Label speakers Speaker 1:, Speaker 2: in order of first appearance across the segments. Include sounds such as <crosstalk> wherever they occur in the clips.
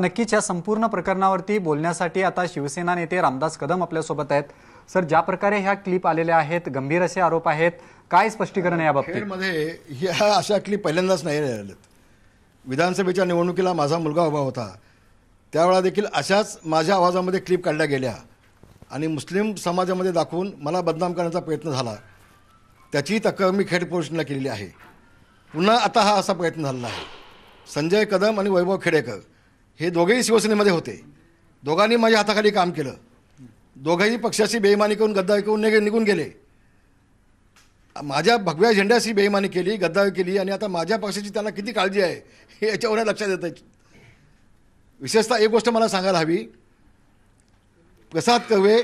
Speaker 1: नक्कीच या संपूर्ण प्रकरणावरती बोलण्यासाठी आता शिवसेना नेते रामदास कदम आपल्यासोबत आहेत सर ज्या प्रकारे ह्या क्लिप आलेल्या आहेत गंभीर असे आरोप आहेत काय स्पष्टीकरण या बाबतीत ह्या <laughs> अशा क्लिप पहिल्यांदाच नाही
Speaker 2: राहिल्यात विधानसभेच्या निवडणुकीला माझा मुलगा उभा होता त्यावेळा देखील अशाच माझ्या आवाजामध्ये क्लिप काढल्या गेल्या आणि मुस्लिम समाजामध्ये दाखवून मला बदनाम करण्याचा प्रयत्न झाला त्याची तक्रार मी खेड पोलिसांना केलेली आहे पुन्हा आता हा असा प्रयत्न झालेला आहे संजय कदम आणि वैभव खेडेकर हे दोघेही शिवसेनेमध्ये होते दोघांनी माझ्या हाताखाली काम केलं दोघंही पक्षाशी बेईमानी करून गद्दारी करून निघ निघून गेले माझ्या भगव्या झेंड्याशी बेईमानी केली गद्दारी केली आणि आता माझ्या पक्षाची त्यांना किती काळजी आहे हे याच्यावर लक्षात येतं विशेषतः एक गोष्ट मला सांगायला हवी प्रसाद कवे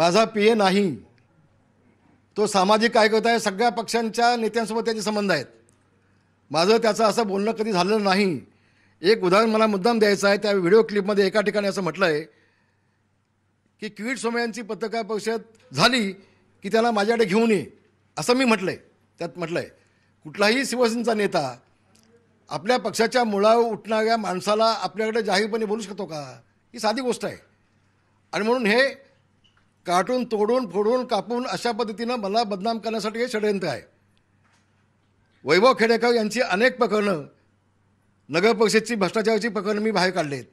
Speaker 2: माझा ए नाही तो सामाजिक कार्यकर्ता आहे सगळ्या पक्षांच्या नेत्यांसोबत त्याचे संबंध आहेत माझं त्याचं असं बोलणं कधी झालं नाही एक उदाहरण मला मुद्दाम द्यायचं आहे त्या व्हिडिओ क्लिपमध्ये एका ठिकाणी असं म्हटलं आहे की किवीट सोमयांची पत्रकार परिषद झाली की त्याला माझ्याकडे घेऊन ये असं मी म्हटलं आहे त्यात म्हटलं आहे कुठलाही शिवसेनेचा नेता आपल्या पक्षाच्या मुळावर उठणाऱ्या माणसाला आपल्याकडे जाहीरपणे बोलू शकतो का ही साधी गोष्ट आहे आणि म्हणून हे काटून तोडून फोडून कापून अशा पद्धतीनं मला बदनाम करण्यासाठी हे षडयंत्र आहे वैभव खेडेकर यांची अनेक प्रकरणं नगरपरिषदची भ्रष्टाचाराची प्रकरण मी बाहेर काढले आहेत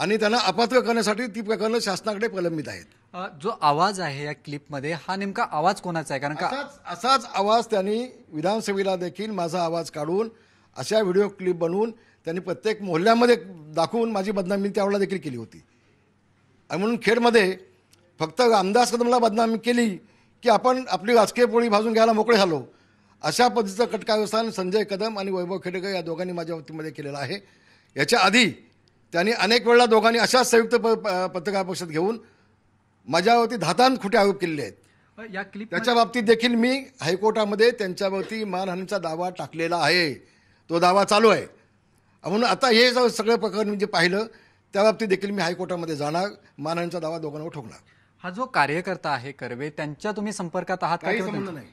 Speaker 2: आणि त्यांना अपात्र करण्यासाठी ती प्रकरणं शासनाकडे प्रलंबित
Speaker 1: आहेत जो आवाज आहे या क्लिपमध्ये हा नेमका आवाज कोणाचा आहे कारण का असाच असाच आवाज त्यांनी विधानसभेला देखील माझा आवाज
Speaker 2: काढून अशा व्हिडिओ क्लिप बनवून त्यांनी प्रत्येक मोहल्ल्यामध्ये दाखवून माझी बदनामी त्यावेळेला देखील केली होती आणि म्हणून खेडमध्ये फक्त रामदास कदमला बदनामी केली की आपण आपली राजकीय पोळी भाजून घ्यायला मोकळे झालो अशा पद्धतीचं कटकाव्यवस्थान संजय कदम आणि वैभव खेडेकर या दोघांनी माझ्या वतीमध्ये केलेलं आहे याच्या आधी त्यांनी अनेक वेळा दोघांनी अशाच संयुक्त प पत्रकार परिषद घेऊन माझ्यावरती धातान खोटे आरोप केलेले
Speaker 1: आहेत या क्लिप त्याच्या
Speaker 2: बाबतीत देखील मी हायकोर्टामध्ये त्यांच्यावरती मानहानीचा दावा टाकलेला आहे तो दावा चालू आहे म्हणून आता हे जर सगळं प्रकरण जे पाहिलं त्या बाबतीत देखील मी हायकोर्टामध्ये जाणार मानहानीचा दावा दोघांवर ठोकणार
Speaker 1: हा जो कार्यकर्ता आहे कर्वे त्यांच्या तुम्ही संपर्कात आहात काही संबंध नाही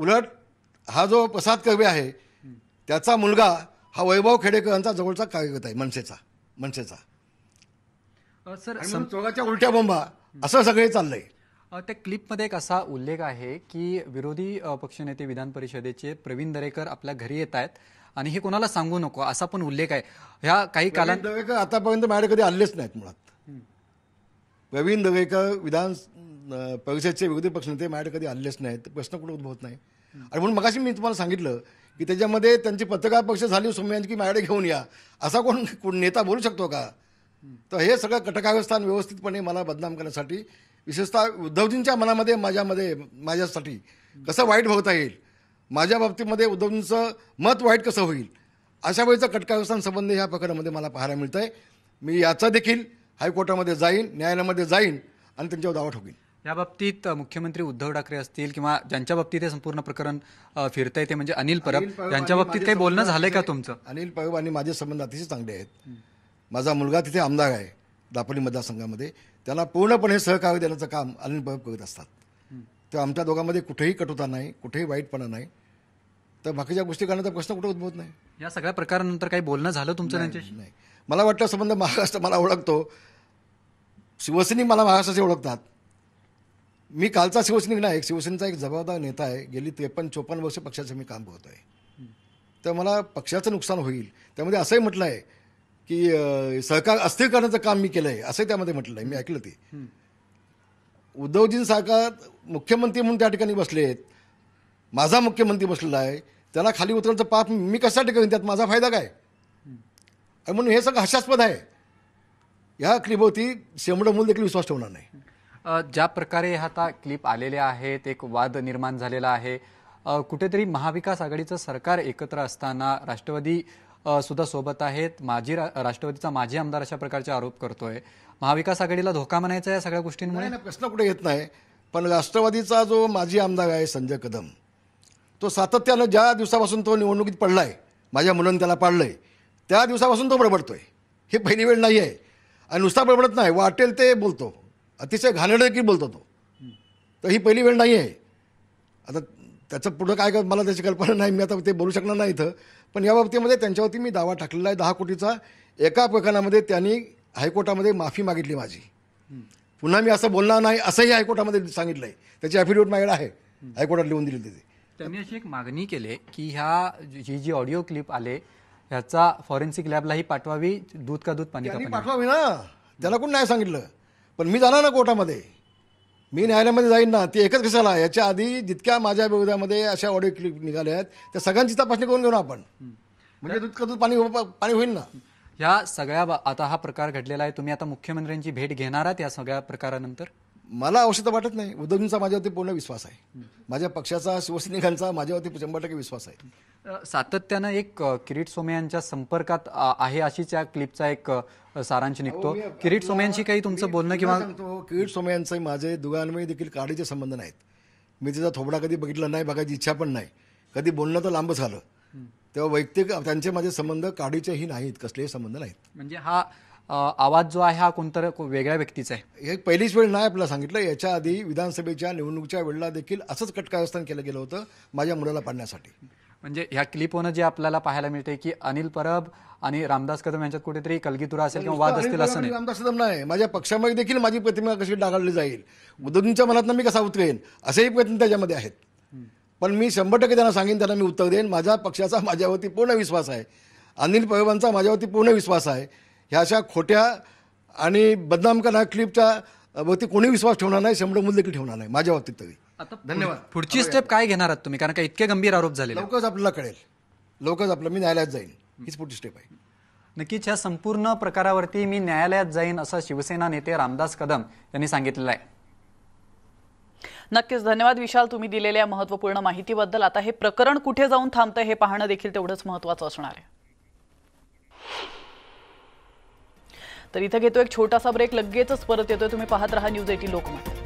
Speaker 1: उलट
Speaker 2: हा जो प्रसाद कर्वे आहे त्याचा मुलगा हा वैभव खेडेकर यांचा जवळचा कार्यकर्ता आहे मनसेचा मनसेचा
Speaker 1: सर चोगाच्या उलट्या बोंबा
Speaker 2: असं सगळे चाललंय
Speaker 1: त्या क्लिपमध्ये एक असा उल्लेख आहे की विरोधी पक्षनेते विधान परिषदेचे प्रवीण दरेकर आपल्या घरी येत आहेत आणि हे कोणाला सांगू नको असा पण उल्लेख आहे ह्या काही काला
Speaker 2: प्रवीण आतापर्यंत माझ्याकडे कधी आलेच नाहीत मुळात
Speaker 1: प्रवीण दरेकर विधान परिषदेचे परिषदचे
Speaker 2: विरोधी पक्षनेते माझ्याकडे कधी आलेच नाहीत प्रश्न कुठे उद्भवत नाही आणि म्हणून मगाशी मी तुम्हाला सांगितलं की त्याच्यामध्ये त्यांची पत्रकार पक्ष झाली सोमयांची की माझ्याकडे घेऊन या असा कोण कोण नेता बोलू शकतो का तर हे सगळं कटकावस्थान व्यवस्थितपणे मला बदनाम करण्यासाठी विशेषतः उद्धवजींच्या मनामध्ये माझ्यामध्ये माझ्यासाठी कसं वाईट भोगता येईल माझ्या बाबतीमध्ये उद्धवजींचं मत वाईट कसं होईल अशा वेळेचा कटकावस्थान संबंध ह्या प्रकरणामध्ये मला पाहायला मिळतं आहे मी याचा देखील हायकोर्टामध्ये जाईन न्यायालयामध्ये जाईन आणि त्यांच्यावर दावा ठोकीन
Speaker 1: या बाबतीत मुख्यमंत्री उद्धव ठाकरे असतील किंवा ज्यांच्या बाबतीत हे संपूर्ण प्रकरण फिरतंय ते म्हणजे अनिल परब यांच्या बाबतीत काही बोलणं झालंय का तुमचं
Speaker 2: अनिल परब आणि माझे संबंध अतिशय चांगले आहेत माझा मुलगा तिथे आमदार आहे दापोली मतदारसंघामध्ये त्यांना पूर्णपणे सहकार्य देण्याचं काम अनिल परब करत असतात तर आमच्या दोघांमध्ये कुठेही कटुता नाही कुठेही वाईटपणा नाही तर बाकीच्या गोष्टी करण्याचा प्रश्न कुठे उद्भवत
Speaker 1: नाही या सगळ्या प्रकारानंतर काही बोलणं झालं तुमचं त्यांच्याशी नाही
Speaker 2: मला वाटतं संबंध महाराष्ट्र मला ओळखतो शिवसेने मला महाराष्ट्राशी ओळखतात मी कालचा शिवसैनिक नाही एक शिवसेनेचा एक जबाबदार नेता आहे गेली त्रेपन्न चोपन्न वर्ष पक्षाचं मी काम करतो आहे तर मला पक्षाचं नुकसान होईल त्यामध्ये असंही म्हटलं आहे की सरकार अस्थिर करण्याचं काम मी केलं आहे असंही त्यामध्ये म्हटलं आहे मी ऐकलं ते उद्धवजी सरकार मुख्यमंत्री म्हणून त्या ठिकाणी बसलेत माझा मुख्यमंत्री बसलेला आहे त्याला खाली उतरण्याचं पाप मी कशासाठी करेन त्यात माझा फायदा काय म्हणून हे सगळं हशास्पद आहे या क्लिबवरती शेंबडं मूल देखील विश्वास ठेवणार नाही
Speaker 1: ज्या प्रकारे आता क्लिप आलेले आहेत एक वाद निर्माण झालेला आहे कुठेतरी महाविकास आघाडीचं सरकार एकत्र असताना राष्ट्रवादी सुद्धा सोबत आहेत माजी रा, राष्ट्रवादीचा माजी आमदार अशा प्रकारचे आरोप करतोय महाविकास आघाडीला धोका म्हणायचा या सगळ्या गोष्टींमुळे प्रश्न कुठे येत नाही पण राष्ट्रवादीचा
Speaker 2: जो माजी आमदार आहे संजय कदम तो सातत्यानं ज्या दिवसापासून तो निवडणुकीत पडला आहे माझ्या मुलांनी त्याला पाडलं आहे त्या दिवसापासून तो बडबडतोय हे पहिली वेळ नाही आहे आणि नुसता बडबडत नाही वाटेल ते बोलतो अतिशय देखील बोलतो तो तर ही पहिली वेळ नाही आहे आता त्याचं पुढं काय कर मला त्याची कल्पना नाही मी आता ते बोलू शकणार नाही इथं पण या बाबतीमध्ये त्यांच्यावरती मी दावा टाकलेला आहे दहा कोटीचा एका प्रकरणामध्ये त्यांनी हायकोर्टामध्ये माफी मागितली माझी पुन्हा मी असं बोलणार नाही असंही हायकोर्टामध्ये सांगितलं आहे त्याची अफिडेविट माझ्याकडे आहे हायकोर्टात लिहून दिली तिथे
Speaker 1: त्यांनी अशी एक मागणी केली की ह्या जी जी ऑडिओ क्लिप आले ह्याचा फॉरेन्सिक लॅबलाही पाठवावी दूध का दूध पाणी पाठवावी ना त्याला कोण नाही सांगितलं पण मी जाणार ना कोर्टामध्ये मी न्यायालयामध्ये जाईन ना ती
Speaker 2: एकच कशाला याच्या आधी जितक्या माझ्या विरोधामध्ये अशा ऑडिओ क्लिप निघाल्या आहेत त्या सगळ्यांची तपासणी करून घेऊ आपण
Speaker 1: म्हणजे दूध पाणी हो- पाणी होईल ना ह्या सगळ्या आता हा प्रकार घडलेला आहे तुम्ही आता मुख्यमंत्र्यांची भेट घेणार आहात या सगळ्या प्रकारानंतर
Speaker 2: मला आवश्यकता वाटत नाही उद्धवजींचा माझ्यावरती
Speaker 1: पूर्ण विश्वास आहे माझ्या पक्षाचा शिवसैनिकांचा माझ्यावरती शंभर टक्के विश्वास आहे सातत्यानं एक किरीट सोमयांच्या संपर्कात आहे अशीच या क्लिपचा एक सारांश निघतो किरीट सोमयांशी काही तुमचं बोलणं किंवा
Speaker 2: किरीट सोमयांचे माझे दोघांमध्ये देखील काडीचे संबंध नाहीत मी तिचा थोबडा कधी बघितला नाही बघायची इच्छा पण नाही कधी बोलणं तर लांब झालं तेव्हा वैयक्तिक त्यांचे माझे संबंध काडीचेही नाहीत कसलेही संबंध नाहीत
Speaker 1: म्हणजे हा आवाज जो आहे हा कोणतर वेगळ्या व्यक्तीचा आहे
Speaker 2: हे पहिलीच वेळ नाही आपल्याला सांगितलं याच्या आधी विधानसभेच्या निवडणुकीच्या वेळेला देखील असंच कटकारस्थान केलं गेलं होतं माझ्या मुलाला पाडण्यासाठी म्हणजे
Speaker 1: ह्या क्लिप जे आपल्याला पाहायला मिळते की अनिल परब आणि रामदास कदम यांच्यात कुठेतरी कलगीतुरा असेल किंवा वाद असतील असं नाही
Speaker 2: रामदास कदम नाही माझ्या पक्षामध्ये देखील माझी प्रतिमा कशी डागाळली जाईल उद्धवजींच्या मनात मी कसा उतरेन असेही प्रयत्न त्याच्यामध्ये आहेत पण मी शंभर टक्के त्यांना सांगेन त्यांना मी उत्तर देईन माझ्या पक्षाचा माझ्यावरती पूर्ण विश्वास आहे अनिल परबांचा माझ्यावरती पूर्ण विश्वास आहे ह्या अशा खोट्या आणि बदनाम करणाऱ्या क्लिपच्या वरती कोणी विश्वास ठेवणार नाही शंभर मूल देखील ठेवणार नाही माझ्या बाबतीत तरी
Speaker 1: धन्यवाद पुढची स्टेप काय घेणार आहात तुम्ही कारण का इतके गंभीर आरोप झाले लवकरच आपल्याला कळेल लवकरच आपलं मी न्यायालयात जाईल हीच पुढची स्टेप आहे नक्कीच या संपूर्ण प्रकारावरती मी न्यायालयात जाईन असं शिवसेना नेते रामदास कदम यांनी सांगितलेलं आहे नक्कीच धन्यवाद विशाल तुम्ही दिलेल्या महत्वपूर्ण माहितीबद्दल आता हे प्रकरण कुठे जाऊन थांबतं हे पाहणं देखील तेवढंच महत्वाचं असणार आहे तर इथं घेतो एक छोटासा ब्रेक लगेचच परत येतोय तुम्ही पाहत राहा न्यूज एटी लोकमत